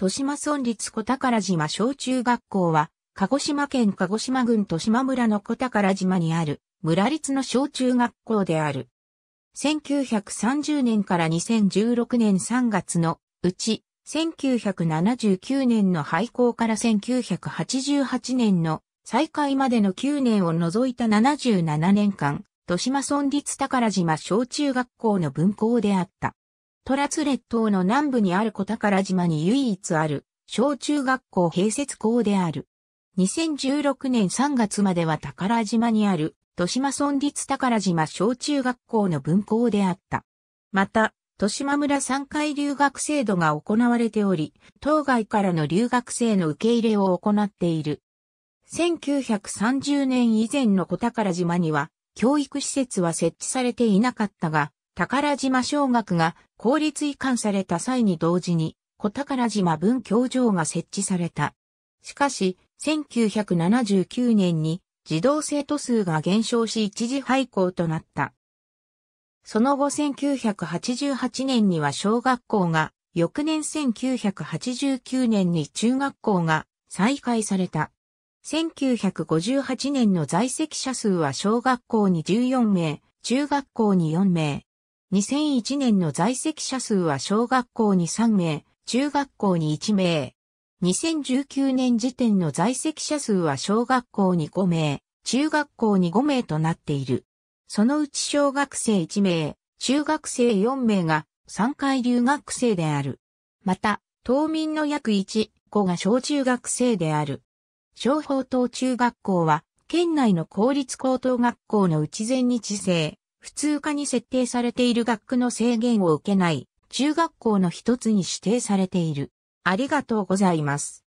豊島村立小宝島小中学校は、鹿児島県鹿児島郡豊島村の小宝島にある、村立の小中学校である。1930年から2016年3月のうち、1979年の廃校から1988年の再開までの9年を除いた77年間、豊島村立宝島小中学校の分校であった。トラツ列島の南部にある小宝島に唯一ある小中学校併設校である。2016年3月までは宝島にある豊島村立宝島小中学校の分校であった。また、豊島村三回留学制度が行われており、当該からの留学生の受け入れを行っている。1930年以前の小宝島には、教育施設は設置されていなかったが、宝島小学が公立移管された際に同時に小宝島文教場が設置された。しかし、1979年に児童生徒数が減少し一時廃校となった。その後1988年には小学校が、翌年1989年に中学校が再開された。1958年の在籍者数は小学校に14名、中学校に4名、2001年の在籍者数は小学校に3名、中学校に1名。2019年時点の在籍者数は小学校に5名、中学校に5名となっている。そのうち小学生1名、中学生4名が3回留学生である。また、島民の約1、5が小中学生である。小法等、中学校は、県内の公立高等学校のうち全日制、普通科に設定されている学区の制限を受けない中学校の一つに指定されている。ありがとうございます。